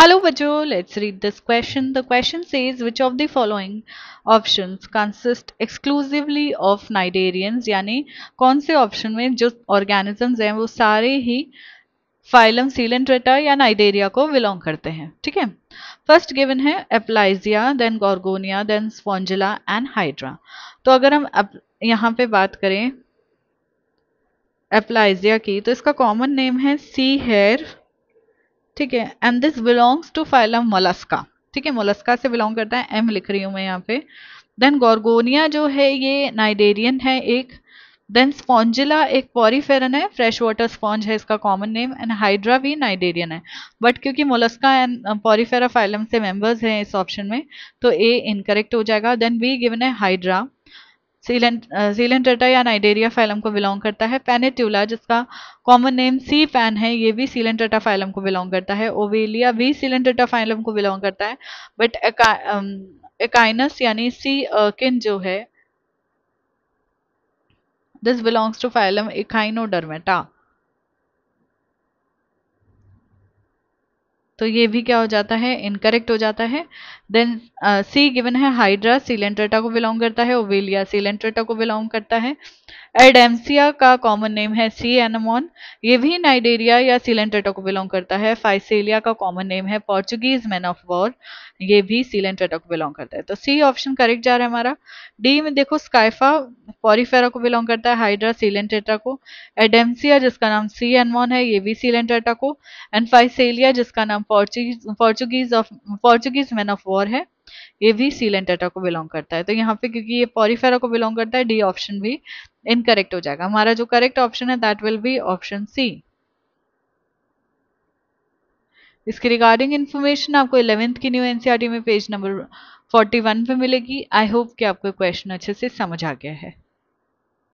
Hello Bajo, let's read this question. The question says which of the following options consist exclusively of cnidarians यानी कौन से option में जो organisms हैं वो सारे ही फाइलम सीलेंट्रेटा या नाइडेरिया को बिलोंग करते हैं ठीक है फर्स्ट गिवन है Aplysia then Gorgonia then Spongilla and Hydra तो अगर हम यहाँ पे बात करें एप्लाइजिया की तो इसका कॉमन नेम है सी हेयर ठीक है and this belongs to phylum Mollusca ठीक है मोलस्का से बिलोंग करता है एम लिख रही हूँ मैं यहाँ पे देन गोरगोनिया जो है ये नाइडेरियन है एक देन स्पॉन्जिला एक पॉरीफेरन है फ्रेश वाटर स्पॉन्ज है इसका कॉमन नेम एंड हाइड्रा भी नाइडेरियन है बट क्योंकि मोलस्का एंड पॉरीफेरा फाइलम से मेंबर्स हैं इस ऑप्शन में तो ए इनकरेक्ट हो जाएगा देन बी गिवन है हाइड्रा सीलेंटेटा uh, या नाइडेरिया फाइलम को बिलोंग करता है पेनेट्यूला जिसका कॉमन नेम सी फैन है ये भी सीलेंटेटा फाइलम को बिलोंग करता है ओवेलिया भी सीलेंटेटा फाइलम को बिलोंग करता है बट एकाइनस um, यानी सी किन uh, जो है this belongs to phylum Echinodermata तो ये भी क्या हो जाता है इनकरेक्ट हो जाता है देन सी गिवन है हाइड्रा सीलेंट्रेटा को बिलोंग करता है ओवेलिया सीलेंट्रेटा को बिलोंग करता है एडेम्सिया का कॉमन नेम है सी एनमोन ये भी नाइडेरिया या सीलेंट्रेटा को बिलोंग करता है फाइसेलिया का कॉमन नेम है पोर्चुगीज मैन ऑफ वॉर ये भी सीलेंट्रेटा को बिलोंग करता है तो सी ऑप्शन करेक्ट जा रहा है हमारा डी में देखो स्काइफा पॉरीफेरा को बिलोंग करता है हाइड्रा सीलेंटेटा को एडेम्सिया जिसका नाम सी एनमोन है ये भी सीलेंटेटा को एंड फाइसेलिया जिसका नाम Portuguese of Portuguese man of war है ये भी सीलेंटेटा को बिलोंग करता है तो यहाँ पे क्योंकि ये पॉरीफेरा को बिलोंग करता है डी ऑप्शन भी इनकरेक्ट हो जाएगा हमारा जो करेक्ट ऑप्शन है that will be option C इसके रिगार्डिंग इन्फॉर्मेशन आपको इलेवेंथ की न्यू एनसीईआरटी e में पेज नंबर 41 पे मिलेगी आई होप कि आपको क्वेश्चन अच्छे से समझ आ गया है